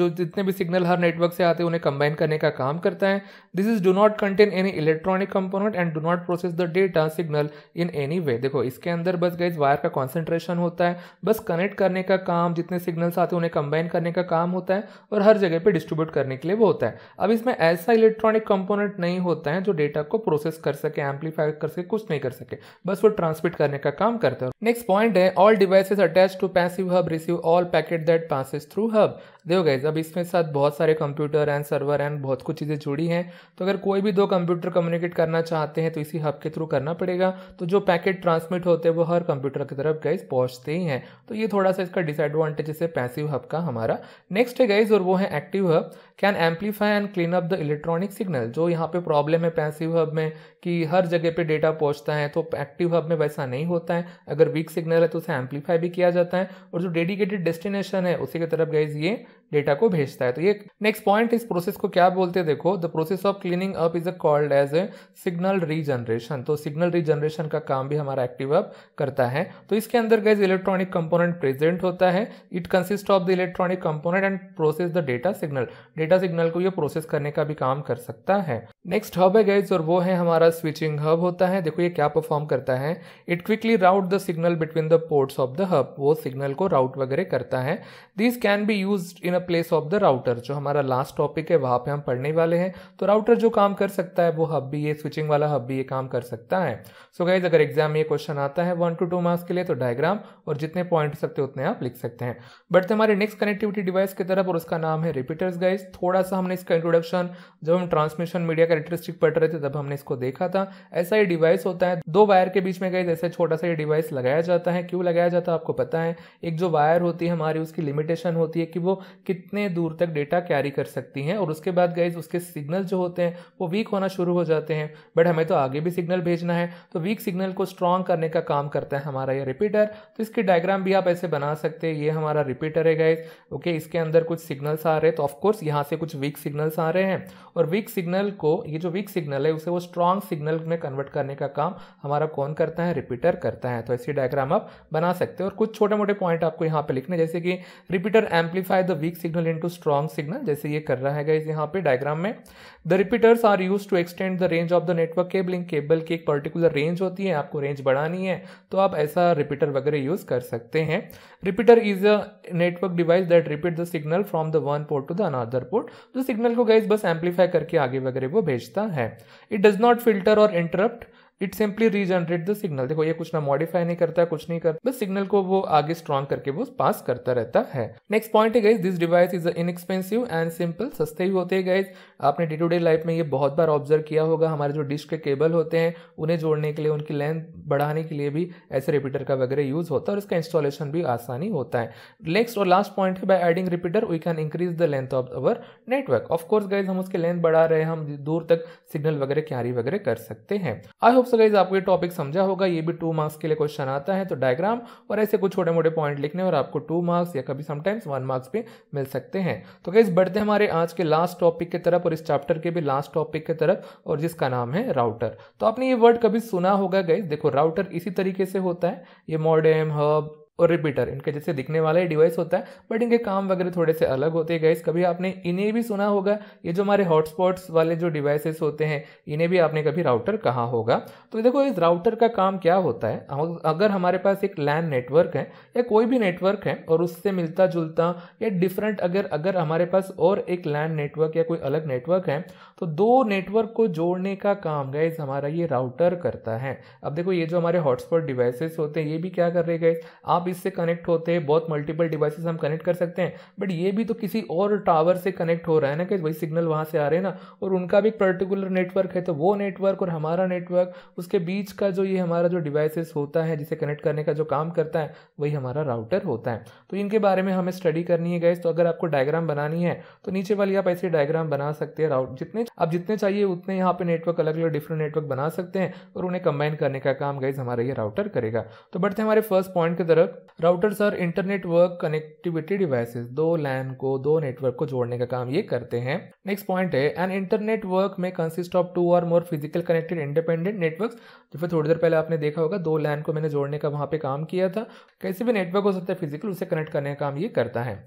जो जितने भी signal हर network से आते हैं उन्हें combine करने का काम करता है this is do not contain any electronic component and do not process the data signal in any way देखो इसके अंदर बस गई वायर का कॉन्सेंट्रेशन होता है बस कनेक्ट करने का काम जितने सिग्नल्स आते हैं उन्हें कंबाइन करने का काम होता है और हर जगह पे डिस्ट्रीब्यूट करने के लिए वो होता है अब इसमें ऐसा इलेक्ट्रॉनिक कंपोनेंट नहीं होता है जो डेटा को प्रोसेस कर सके एम्पलीफाई कर सके कुछ नहीं कर सके बस वो ट्रांसमिट करने का काम करता है नेक्स्ट पॉइंट है all devices attach to passive hub receive all packet that passes through hub देखो गाइज अब इसमें साथ बहुत सारे कंप्यूटर एंड सर्वर एंड बहुत कुछ चीज़ें जुड़ी हैं तो अगर कोई भी दो कंप्यूटर कम्युनिकेट करना चाहते हैं तो इसी हब के थ्रू करना पड़ेगा तो जो पैकेट ट्रांसमिट होते हैं वो हर कंप्यूटर की तरफ गाइज पहुँचते ही हैं तो ये थोड़ा सा इसका डिसएडवांटेज है पैसिव हब का हमारा नेक्स्ट है गाइज और वो है active hub can amplify and clean up the electronic signal जो यहाँ पे प्रॉब्लम है पैसिव हब में कि हर जगह पे डेटा पहुँचता है तो एक्टिव हब में वैसा नहीं होता है अगर वीक सिग्नल है तो उसे एम्पलीफाई भी किया जाता है और जो डेडिकेटेड डेस्टिनेशन है उसी की तरफ गाइज ये डेटा को भेजता है तो ये नेक्स्ट पॉइंट इस प्रोसेस को क्या बोलते हैं देखो the process of cleaning up is a called as a signal regeneration तो सिग्नल रीजनरेशन का काम भी हमारा एक्टिव अप करता है तो इसके अंदर गैस इलेक्ट्रॉनिक कंपोनेंट प्रेजेंट होता है it consist of the electronic component and process the data signal data signal को यह प्रोसेस करने का भी काम कर सकता है नेक्स्ट हब है गैस और वो है हमारा स्विचिंग हब होता है देखो ये क्या परफॉर्म करता है it quickly route the signal between the ports of the hub वो सिग्नल को राउट वगैरह करता है this can be use in place of the router जो हमारा लास्ट टॉपिक है वहाँ पे हम पढ़ने वाले हैं तो राउटर जो काम कर सकता है वो हब भी ये स्विचिंग वाला हब भी ये काम कर सकता है सो so गाइज अगर एग्जाम में ये क्वेश्चन आता है वन टू टू मार्क्स के लिए तो डायग्राम और जितने पॉइंट सकते उतने आप लिख सकते हैं बट हमारे नेक्स्ट कनेक्टिविटी डिवाइस की तरफ और उसका नाम है रिपीटर्स गाइज थोड़ा सा हमने इसका इंट्रोडक्शन जब हम ट्रांसमिशन मीडिया कैरेक्टरिस्टिक पढ़ रहे थे तब हमने इसको देखा था ऐसा ही डिवाइस होता है दो वायर के बीच में गाइज ऐसे छोटा सा ये डिवाइस लगाया जाता है क्यों लगाया जाता है आपको पता है एक जो वायर होती है हमारी उसकी लिमिटेशन होती है कि वो कितने दूर तक डेटा कैरी कर सकती हैं और उसके बाद गाइज उसके सिग्नल जो होते हैं वो वीक होना शुरू हो जाते हैं बट हमें तो आगे भी सिग्नल भेजना है तो वीक सिग्नल को स्ट्रॉन्ग करने का काम करता है हमारा ये रिपीटर तो इसके डायग्राम भी आप ऐसे बना सकते हैं ये हमारा रिपीटर है गाइज ओके इसके अंदर कुछ सिग्नल्स आ रहे हैं तो ऑफकोर्स यहाँ से कुछ वीक सिग्नल्स आ रहे हैं और वीक सिग्नल को ये जो वीक सिग्नल है उसे वो स्ट्रॉन्ग सिग्नल में कन्वर्ट करने का काम हमारा कौन करता है रिपीटर करता है तो ऐसी डायग्राम आप बना सकते हैं और कुछ छोटे मोटे पॉइंट आपको यहाँ पर लिखने जैसे कि repeater amplify the weak signal into strong signal जैसे ये कर रहा है गाइज यहाँ पे डायग्राम में the repeaters are use to extend the range of the network cabling cable की एक पर्टिकुलर रेंज होती है आपको रेंज बढ़ानी है तो आप ऐसा रिपीटर वगैरह यूज कर सकते हैं repeater is a network device that repeat the signal from the one port to the another port जो सिग्नल को गाइज बस एम्पलीफाई करके आगे वगैरह वो भेजता है इट डज नॉट फिल्टर और interrupt it simply regenerate the signal देखो ये कुछ ना मॉडिफाई नहीं करता कुछ नहीं करता बस सिग्नल को वो आगे स्ट्रॉन्ग करके वो पास करता रहता है नेक्स्ट पॉइंट है guys this device is inexpensive and simple सस्ते ही होते हैं गाइज आपने डे टू डे लाइफ में ये बहुत बार ऑब्जर्व किया होगा हमारे जो डिश के केबल होते हैं उन्हें जोड़ने के लिए उनकी लेंथ बढ़ाने के लिए भी ऐसे रिपीटर का वगैरह यूज होता है और इसका इंस्टॉलेशन भी आसानी होता है नेक्स्ट और लास्ट पॉइंट है by adding repeater we can increase the length of our network of course guys हम उसके लेंथ बढ़ा रहे हैं हम दूर तक सिग्नल वगैरह कैरी वगैरह कर सकते हैं आई होप सो गाइज आपको ये टॉपिक समझा होगा ये भी टू मार्क्स के लिए क्वेश्चन आता है तो डायग्राम और ऐसे कुछ छोटे मोटे पॉइंट लिखने और आपको टू मार्क्स या कभी समटाइम्स वन मार्क्स भी मिल सकते हैं तो गाइज बढ़ते हैं हमारे आज के लास्ट टॉपिक की तरफ और इस चैप्टर के भी लास्ट टॉपिक की तरफ और जिसका नाम है राउटर तो आपने ये वर्ड कभी सुना होगा गाइज देखो राउटर इसी तरीके से होता है ये मॉडर्म हब और रिपीटर इनके जैसे दिखने वाला ही डिवाइस होता है बट इनके काम वगैरह थोड़े से अलग होते हैं गाइस कभी आपने इन्हें भी सुना होगा ये जो हमारे हॉटस्पॉट्स वाले जो डिवाइसेस होते हैं इन्हें भी आपने कभी राउटर कहा होगा तो देखो इस राउटर का काम क्या होता है अगर हमारे पास एक लैन नेटवर्क है या कोई भी नेटवर्क है और उससे मिलता जुलता या डिफरेंट अगर अगर हमारे पास और एक लैन नेटवर्क या कोई अलग नेटवर्क है तो दो नेटवर्क को जोड़ने का काम गाइस हमारा ये राउटर करता है अब देखो ये जो हमारे हॉटस्पॉट डिवाइसेस होते हैं ये भी क्या कर रहे गाइस आप इससे कनेक्ट होते हैं बहुत मल्टीपल डिवाइसेस हम कनेक्ट कर सकते हैं बट ये भी तो किसी और टावर से कनेक्ट हो रहा है ना कि वही सिग्नल वहाँ से आ रहे हैं ना और उनका भी एक पर्टिकुलर नेटवर्क है तो वो नेटवर्क और हमारा नेटवर्क उसके बीच का जो ये हमारा जो डिवाइसेस होता है जिसे कनेक्ट करने का जो काम करता है वही हमारा राउटर होता है तो इनके बारे में हमें स्टडी करनी है गैस तो अगर आपको डायग्राम बनानी है तो नीचे वाली आप ऐसे डायग्राम बना सकते हैं राउट जितने आप जितने चाहिए उतने यहाँ पे नेटवर्क अलग अलग डिफरेंट नेटवर्क बना सकते हैं और उन्हें कंबाइन करने का काम गैस हमारा ये राउटर करेगा तो बढ़ते हमारे फर्स्ट पॉइंट की तरफ तक राउटर्स और इंटरनेट वर्क कनेक्टिविटी डिवाइसेस दो लैन को दो नेटवर्क को जोड़ने का काम ये करते हैं नेक्स्ट पॉइंट है एन इंटरनेट वर्क में कंसिस्ट ऑफ टू और more physical connected independent network जो फिर थोड़ी देर पहले आपने देखा होगा दो लैन को मैंने जोड़ने का वहाँ पे काम किया था कैसे भी नेटवर्क हो सकता है फिजिकल उसे कनेक्ट करने का काम ये करता है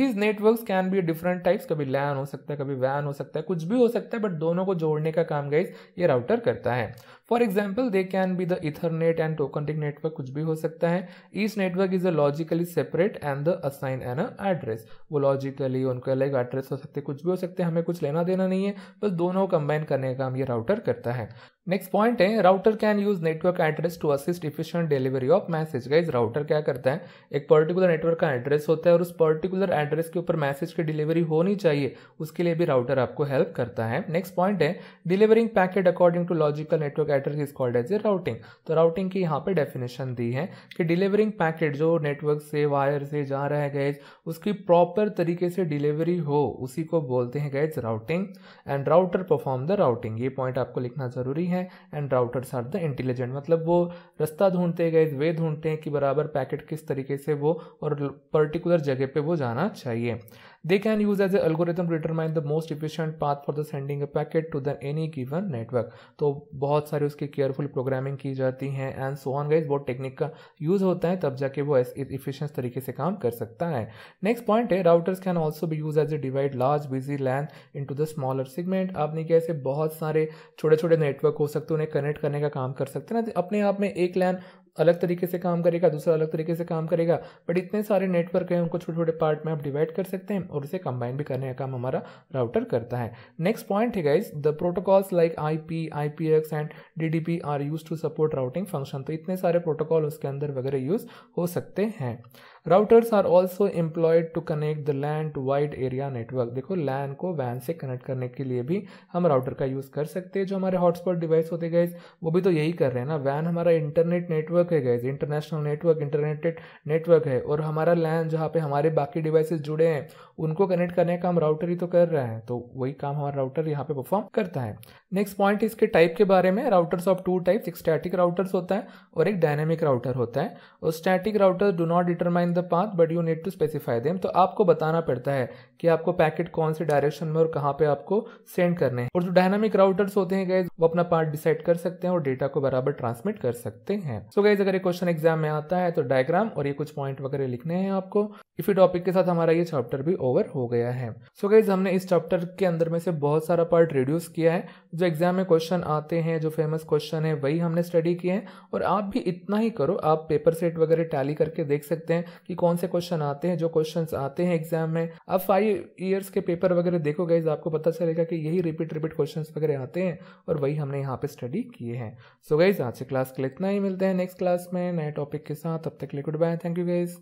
these network can be different types कभी लैन हो सकता है कभी वैन हो सकता है कुछ भी हो सकता है बट दोनों को जोड़ने का काम गाइज ये राउटर करता है for example they can be the ethernet and टोकनटिक नेटवर्क कुछ भी हो सकता है each network is a logically separate and the assign an address वो लॉजिकली उनके अलग एड्रेस हो सकते कुछ भी हो सकते हैं हमें कुछ लेना देना नहीं है बस दोनों कंबाइन करने का काम ये राउटर करता है नेक्स्ट पॉइंट है router can use network address to assist efficient delivery of message guys router क्या करता है एक पर्टिकुलर नेटवर्क का एड्रेस होता है और उस पर्टिकुलर एड्रेस के ऊपर मैसेज की डिलीवरी होनी चाहिए उसके लिए भी राउटर आपको हेल्प करता है नेक्स्ट पॉइंट है delivering packet according to logical network address is called as a routing तो राउटिंग की यहाँ पे डेफिनेशन दी है कि डिलीवरिंग पैकेट जो नेटवर्क से वायर से जा रहा है गैज उसकी प्रॉपर तरीके से डिलीवरी हो उसी को बोलते हैं guys routing and router perform the routing ये पॉइंट आपको लिखना जरूरी है and routers are the intelligent मतलब वो रास्ता ढूंढते गए वे ढूंढते हैं कि बराबर पैकेट किस तरीके से वो और पर्टिकुलर जगह पे वो जाना चाहिए they can use as a algorithm to the most efficient path for the sending sending packet to the any given network तो बहुत सारे उसकी केयरफुल प्रोग्रामिंग की जाती है एंड सो ऑन गाइज बहुत टेक्निक का यूज होता है तब जाके वो इफिशियंस तरीके से काम कर सकता है नेक्स्ट पॉइंट है राउटर्स कैन ऑल्सो भी use as a divide large busy LAN into the smaller segment आपने क्या ऐसे बहुत सारे छोटे छोटे नेटवर्क हो सकते हैं उन्हें कनेक्ट करने का काम कर सकते हैं ना तो अपने आप में एक लैन अलग तरीके से काम करेगा दूसरा अलग तरीके से काम करेगा बट इतने सारे नेटवर्क हैं उनको छोटे छोटे पार्ट में आप डिवाइड कर सकते हैं और उसे कंबाइन भी करने का काम हमारा राउटर करता है नेक्स्ट पॉइंट है guys the protocols like I P I P X and D D P are use to support routing function तो इतने सारे प्रोटोकॉल उसके अंदर वगैरह यूज हो सकते हैं routers are also employed to connect the LAN to wide area network देखो लैंड को वैन से कनेक्ट करने के लिए भी हम राउटर का यूज़ कर सकते हैं जो हमारे हॉटस्पॉट डिवाइस होते गए वो भी तो यही कर रहे हैं ना वैन हमारा इंटरनेट नेटवर्क है गए इंटरनेशनल नेटवर्क इंटरनेटेड नेटवर्क है और हमारा लैन जहाँ पे हमारे बाकी डिवाइसेज जुड़े हैं उनको कनेक्ट करने का हम राउटर ही तो कर रहे हैं तो वही काम हमारा राउटर यहाँ पे परफॉर्म करता है नेक्स्ट पॉइंट इसके टाइप के बारे में राउटर्स ऑफ टू टाइप्स एक स्टैटिक राउटर्स होता है और एक डायनेमिक राउटर होता है और static router do not determine name the path but you need to specify them तो आपको बताना पड़ता है कि आपको पैकेट कौन से डायरेक्शन में और कहाँ पे आपको सेंड करने हैं और जो डायनामिक राउटर्स होते हैं गैस वो अपना पार्ट डिसाइड कर सकते हैं और डेटा को बराबर ट्रांसमिट कर सकते हैं सो so गैस अगर ये क्वेश्चन एग्जाम में आता है तो डायग्राम और ये कुछ पॉइंट वगैरह लिखने हैं आपको इसी टॉपिक के साथ हमारा ये चैप्टर भी ओवर हो गया है सो so गैज हमने इस चैप्टर के अंदर में से बहुत सारा पार्ट रिड्यूस किया है जो एग्जाम में क्वेश्चन आते हैं जो फेमस क्वेश्चन है वही हमने स्टडी किए हैं और आप भी इतना ही करो आप पेपर सेट वगैरह टैली करके देख सकते हैं कि कौन से क्वेश्चन आते हैं जो क्वेश्चन आते हैं एग्जाम में अब फाइव ईयर्स के पेपर वगैरह देखो गाइज आपको पता चलेगा कि यही रिपीट रिपीट क्वेश्चन वगैरह आते हैं और वही हमने यहाँ पे स्टडी किए हैं सो गाइज आज से क्लास के लिए इतना ही मिलते हैं नेक्स्ट क्लास में नए टॉपिक के साथ अब तक लिए good bye thank you guys